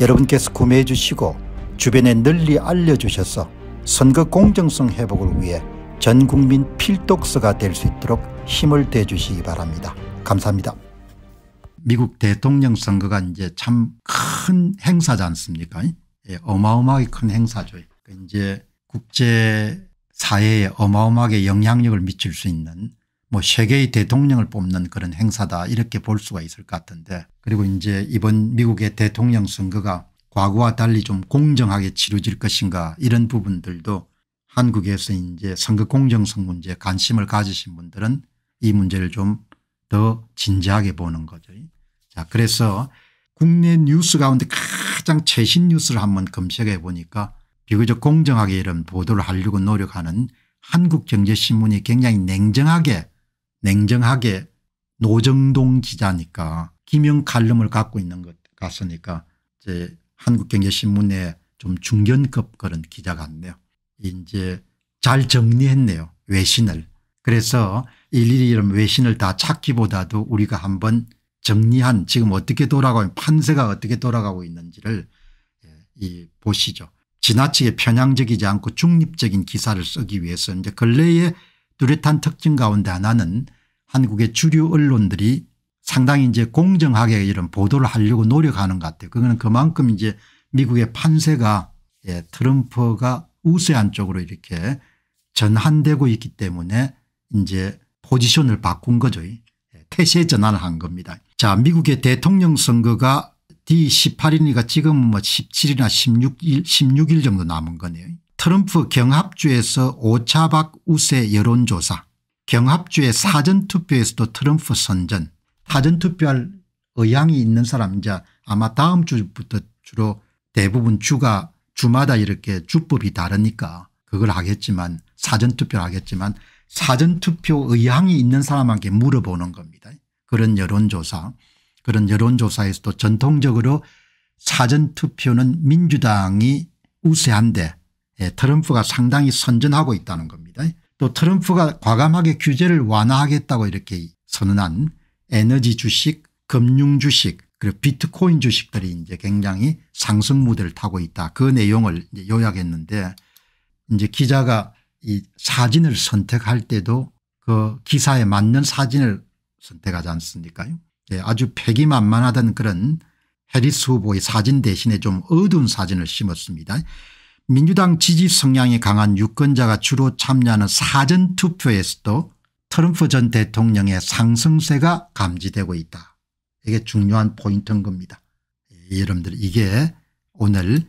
여러분께서 구매해 주시고 주변에 널리 알려주셔서 선거 공정성 회복을 위해 전국민 필독서가 될 수 있도록 힘을 대주시기 바랍니다. 감사합니다. 미국 대통령 선거가 이제 참 큰 행사지 않습니까 예, 어마어마하게 큰 행사죠. 그러니까 이제 국제사회에 어마어마하게 영향력을 미칠 수 있는 뭐 세계의 대통령을 뽑는 그런 행사다 이렇게 볼 수가 있을 것 같은데 그리고 이제 이번 미국의 대통령 선거가 과거와 달리 좀 공정하게 치루질 것인가 이런 부분들도 한국에서 이제 선거 공정성 문제에 관심을 가지신 분들은 이 문제를 좀 더 진지하게 보는 거죠. 자 그래서 국내 뉴스 가운데 가장 최신 뉴스를 한번 검색해 보니까 비교적 공정하게 이런 보도를 하려고 노력하는 한국경제신문이 굉장히 냉정하게 냉정하게 노정동 기자니까 기명 칼럼을 갖고 있는 것 같으니까 이제 한국경제신문에 좀 중견급 그런 기자 같네요. 이제 잘 정리했네요. 외신을. 그래서 일일이 이런 외신을 다 찾기보다도 우리가 한번 정리한 지금 어떻게 돌아가고 판세가 어떻게 돌아가고 있는지를 예, 이 보시죠. 지나치게 편향적이지 않고 중립적인 기사를 쓰기 위해서 이제 근래에 뚜렷한 특징 가운데 하나는 한국의 주류 언론들이 상당히 이제 공정하게 이런 보도를 하려고 노력하는 것 같아요. 그거는 그만큼 이제 미국의 판세가 예, 트럼프가 우세한 쪽으로 이렇게 전환되고 있기 때문에 이제 포지션을 바꾼 거죠. 예, 태세 전환을 한 겁니다. 자 미국의 대통령 선거가 D18이니까 지금 뭐 17이나 16일, 16일 정도 남은 거네요. 트럼프 경합주에서 오차박 우세 여론조사 경합주의 사전투표에서도 트럼프 선전 사전투표할 의향이 있는 사람 이제 아마 다음 주부터 주로 대부분 주가 주마다 이렇게 주법이 다르니까 그걸 하겠지만 사전투표를 하겠지만 사전투표 의향이 있는 사람에게 물어보는 겁니다. 그런 여론조사 그런 여론조사에서도 전통적으로 사전투표는 민주당이 우세한데 예, 트럼프가 상당히 선전하고 있다는 겁니다. 또 트럼프가 과감하게 규제를 완화하겠다고 이렇게 선언한 에너지 주식 금융 주식 그리고 비트코인 주식들이 이제 굉장히 상승 무대를 타고 있다. 그 내용을 요약했는데 이제 기자가 이 사진을 선택할 때도 그 기사에 맞는 사진을 선택하지 않습니까 예, 아주 패기만만하던 그런 해리스 후보의 사진 대신에 좀 어두운 사진을 심었습니다. 민주당 지지 성향이 강한 유권자가 주로 참여하는 사전투표에서도 트럼프 전 대통령의 상승세가 감지되고 있다. 이게 중요한 포인트인 겁니다. 예, 여러분들 이게 오늘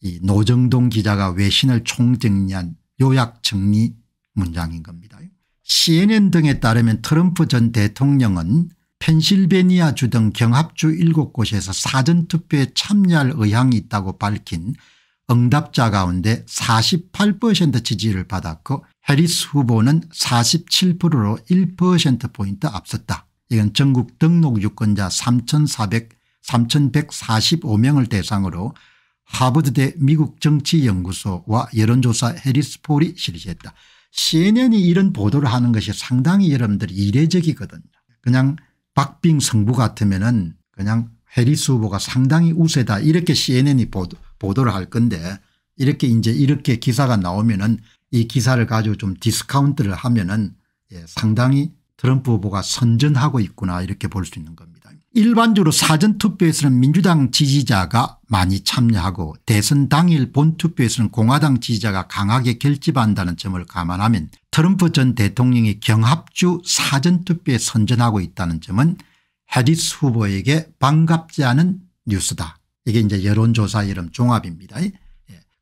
이 노정동 기자가 외신을 총정리한 요약 정리 문장인 겁니다. cnn 등에 따르면 트럼프 전 대통령은 펜실베니아주 등 경합주 7곳에서 사전투표에 참여할 의향이 있다고 밝힌 응답자 가운데 48% 지지를 받았고 해리스 후보는 47%로 1%포인트 앞섰다. 이건 전국 등록 유권자 3,400, 3,145명을 대상으로 하버드대 미국 정치연구소와 여론조사 해리스폴이 실시했다. CNN이 이런 보도를 하는 것이 상당히 여러분들 이례적이거든요. 그냥 박빙 성부 같으면 은 그냥 해리스 후보가 상당히 우세다 이렇게 CNN이 보도 보도를 할 건데 이렇게 이제 이렇게 기사가 나오면은 이 기사를 가지고 좀 디스카운트를 하면은 예, 상당히 트럼프 후보가 선전하고 있구나 이렇게 볼 수 있는 겁니다. 일반적으로 사전투표에서는 민주당 지지자가 많이 참여하고 대선 당일 본투표에서는 공화당 지지자가 강하게 결집한다는 점을 감안하면 트럼프 전 대통령이 경합주 사전투표에 선전하고 있다는 점은 해리스 후보에게 반갑지 않은 뉴스다 이게 이제 여론조사 이름 종합입니다. 예.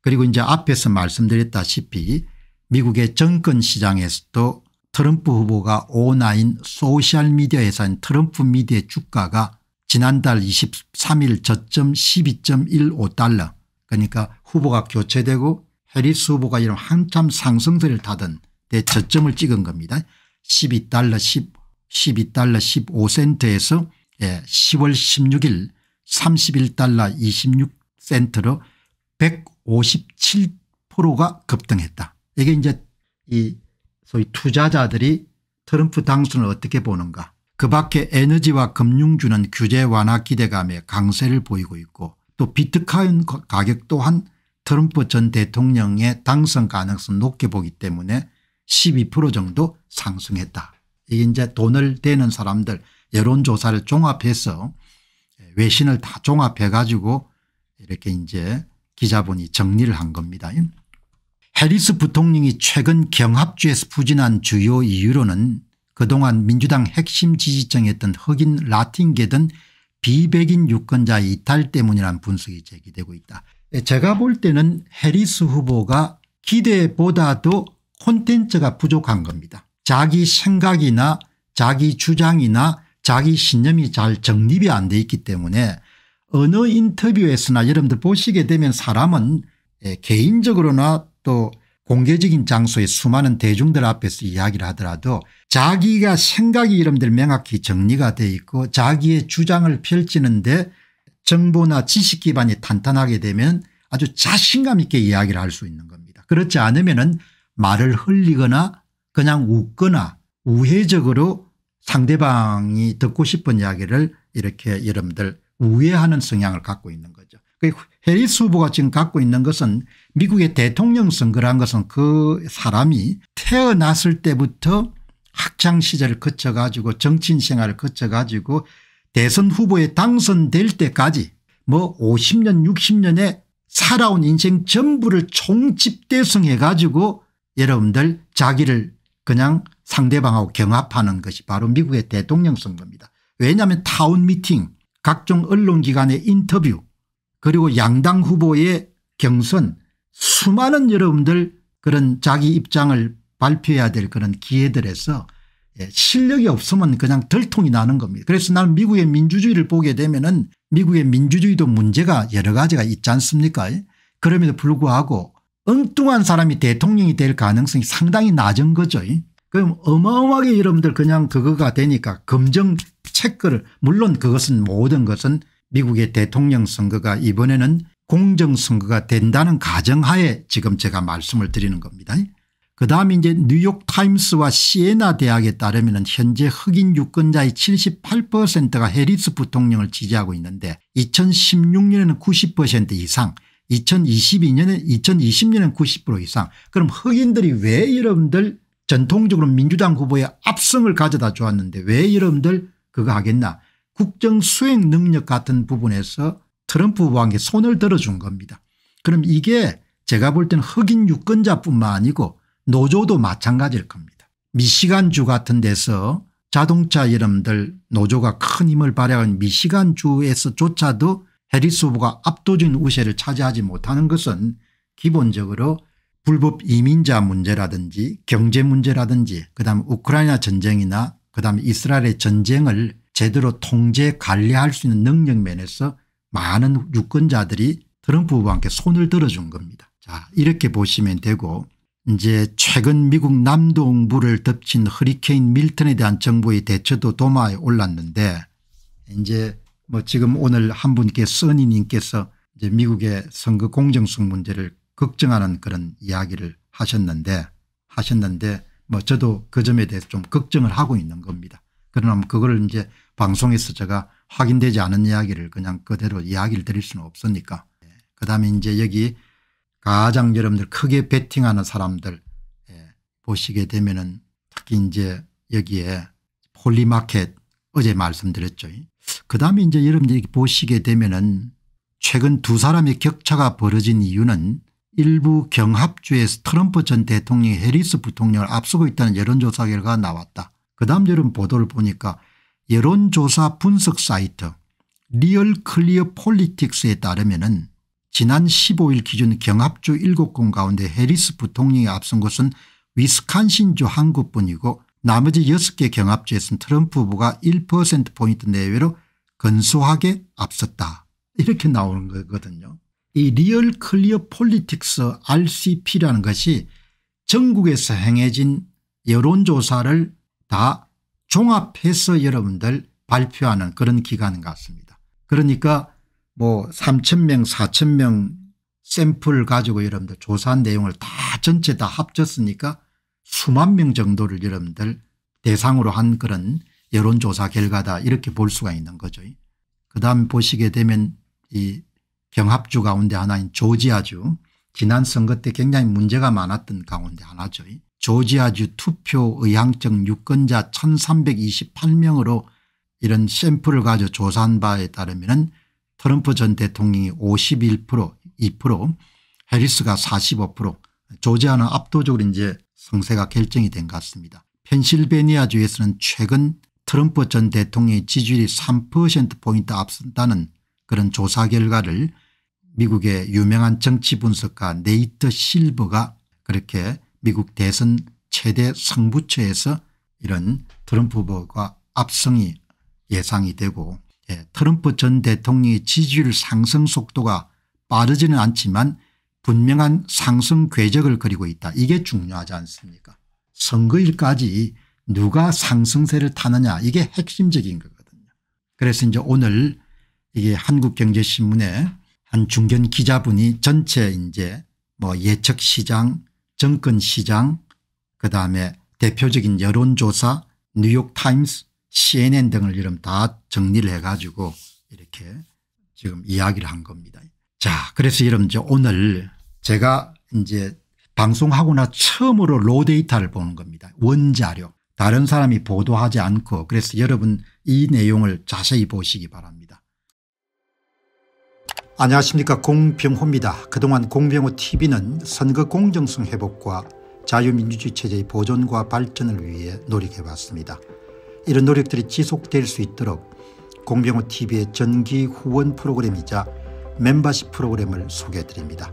그리고 이제 앞에서 말씀드렸다시피 미국의 정권 시장에서도 트럼프 후보가 오나인 소셜미디어 회사인 트럼프 미디어 주가가 지난달 23일 저점 12.15달러 그러니까 후보가 교체되고 해리스 후보가 이런 한참 상승세를 타던 때 저점을 찍은 겁니다. 12달러 10, 12달러 15센트에서 예, 10월 16일 31달러 26센트로 157%가 급등했다. 이게 이제 이 소위 투자자들이 트럼프 당선을 어떻게 보는가 그 밖에 에너지와 금융주는 규제 완화 기대감에 강세를 보이고 있고 또 비트코인 가격 또한 트럼프 전 대통령의 당선 가능성 높게 보기 때문에 12% 정도 상승했다. 이게 이제 돈을 대는 사람들 여론조사를 종합해서 외신을 다 종합해 가지고 이렇게 이제 기자분이 정리를 한 겁니다. 해리스 부통령이 최근 경합주에서 부진한 주요 이유로는 그동안 민주당 핵심 지지층이었던 흑인 라틴계 등 비백인 유권자 이탈 때문이라는 분석이 제기되고 있다. 제가 볼 때는 해리스 후보가 기대보다도 콘텐츠가 부족한 겁니다. 자기 생각이나 자기 주장이나 자기 신념이 잘 정립이 안 돼 있기 때문에 어느 인터뷰에서나 여러분들 보시게 되면 사람은 예, 개인적으로나 또 공개적인 장소에 수많은 대중들 앞에서 이야기를 하더라도 자기가 생각이 여러분들 명확히 정리가 돼 있고 자기의 주장을 펼치는데 정보나 지식 기반이 탄탄하게 되면 아주 자신감 있게 이야기를 할 수 있는 겁니다. 그렇지 않으면 말을 흘리거나 그냥 웃거나 우회적으로 상대방이 듣고 싶은 이야기를 이렇게 여러분들 우회하는 성향을 갖고 있는 거죠. 그 해리스 후보가 지금 갖고 있는 것은 미국의 대통령 선거란 것은 그 사람이 태어났을 때부터 학창 시절을 거쳐 가지고 정치인 생활을 거쳐 가지고 대선 후보에 당선될 때까지 뭐 50년 60년에 살아온 인생 전부를 총집대성해 가지고 여러분들 자기를 그냥 상대방하고 경합하는 것이 바로 미국의 대통령 선거입니다. 왜냐하면 타운미팅 각종 언론기관의 인터뷰 그리고 양당 후보의 경선 수많은 여러분들 그런 자기 입장을 발표해야 될 그런 기회들에서 예, 실력이 없으면 그냥 덜통이 나는 겁니다. 그래서 나는 미국의 민주주의를 보게 되면 은 미국의 민주주의도 문제가 여러 가지가 있지 않습니까 예? 그럼에도 불구하고 엉뚱한 사람이 대통령이 될 가능성이 상당히 낮은 거죠. 그럼 어마어마하게 여러분들 그냥 그거가 되니까 검정 체크를 물론 그것은 모든 것은 미국의 대통령 선거가 이번에는 공정선거가 된다는 가정하에 지금 제가 말씀을 드리는 겁니다. 그 다음에 이제 뉴욕타임스와 시에나 대학에 따르면 현재 흑인 유권자의 78%가 해리스 부통령을 지지하고 있는데 2016년에는 90% 이상 2022년에 2020년엔 90% 이상 그럼 흑인들이 왜 여러분들 전통적으로 민주당 후보의 압승을 가져다 주었는데 왜 여러분들 그거 하겠나 국정 수행 능력 같은 부분에서 트럼프 후보한테 손을 들어준 겁니다. 그럼 이게 제가 볼 때는 흑인 유권자뿐만 아니고 노조도 마찬가지일 겁니다. 미시간주 같은 데서 자동차 여러분들 노조가 큰 힘을 발휘한 미시간주에서조차도 해리스 후보가 압도적인 우세를 차지하지 못하는 것은 기본적으로 불법 이민자 문제라든지 경제 문제라든지 그다음 우크라이나 전쟁이나 그다음 이스라엘의 전쟁을 제대로 통제 관리할 수 있는 능력 면에서 많은 유권자들이 트럼프 후보와 함께 손을 들어준 겁니다. 자 이렇게 보시면 되고 이제 최근 미국 남동부를 덮친 허리케인 밀턴에 대한 정부의 대처도 도마에 올랐는데 이제 뭐 지금 오늘 한 분께 선니님께서 이제 미국의 선거 공정성 문제를 걱정하는 그런 이야기를 하셨는데 하셨는데 뭐 저도 그 점에 대해서 좀 걱정을 하고 있는 겁니다. 그러나 그걸 이제 방송에서 제가 확인되지 않은 이야기를 그냥 그대로 이야기를 드릴 수는 없으니까 예. 그다음에 이제 여기 가장 여러분들 크게 베팅하는 사람들 예. 보시게 되면은 특히 이제 여기에 폴리마켓 어제 말씀드렸죠. 그다음에 이제 여러분들이 보시게 되면은 최근 두 사람의 격차가 벌어진 이유는 일부 경합주에서 트럼프 전 대통령이 해리스 부통령을 앞서고 있다는 여론조사 결과가 나왔다. 그 다음 여름 보도를 보니까 여론조사 분석 사이트 리얼 클리어 폴리틱스에 따르면 은 지난 15일 기준 경합주 7곳 가운데 해리스 부통령이 앞선 곳은 위스콘신주 한곳뿐이고 나머지 6개 경합지에서는 트럼프 후보가 1%포인트 내외로 건소하게 앞섰다 이렇게 나오는 거거든요. 이 리얼 클리어 폴리틱스 rcp라는 것이 전국에서 행해진 여론조사를 다 종합해서 여러분들 발표하는 그런 기관 같습니다. 그러니까 뭐 3,000명 4,000명 샘플 가지고 여러분들 조사한 내용을 다 전체 다 합쳤으니까 수만 명 정도를 여러분들 대상으로 한 그런 여론조사 결과다 이렇게 볼 수가 있는 거죠. 그다음 보시게 되면 이 경합주 가운데 하나인 조지아주 지난 선거 때 굉장히 문제가 많았던 가운데 하나죠. 조지아주 투표 의향적 유권자 1328명으로 이런 샘플을 가져 조사한 바에 따르면 트럼프 전 대통령이 51% 2% 해리스가 45% 조지아는 압도적으로 이제 성세가 결정이 된 것 같습니다. 펜실베니아주에서는 최근 트럼프 전 대통령의 지지율이 3%포인트 앞선다는 그런 조사 결과를 미국의 유명한 정치 분석가 네이트 실버가 그렇게 미국 대선 최대 승부처에서 이런 트럼프 후보가 압승이 예상이 되고 예, 트럼프 전 대통령의 지지율 상승 속도가 빠르지는 않지만 분명한 상승 궤적을 그리고 있다. 이게 중요하지 않습니까 선거일까지 누가 상승세를 타느냐 이게 핵심적인 거거든요. 그래서 이제 오늘 이게 한국경제신문에 한 중견 기자분이 전체 이제 뭐 예측시장 정권시장 그다음에 대표적인 여론조사 뉴욕타임스 cnn 등을 이름 다 정리를 해 가지고 이렇게 지금 이야기를 한 겁니다. 자 그래서 여러분 이제 오늘 제가 이제 방송하고나 처음으로 로데이터를 보는 겁니다. 원자료. 다른 사람이 보도하지 않고 그래서 여러분 이 내용을 자세히 보시기 바랍니다. 안녕하십니까 공병호입니다. 그동안 공병호TV는 선거 공정성 회복과 자유민주주의 체제의 보존과 발전을 위해 노력해봤습니다 이런 노력들이 지속될 수 있도록 공병호TV의 전기 후원 프로그램이자 멤버십 프로그램을 소개해드립니다.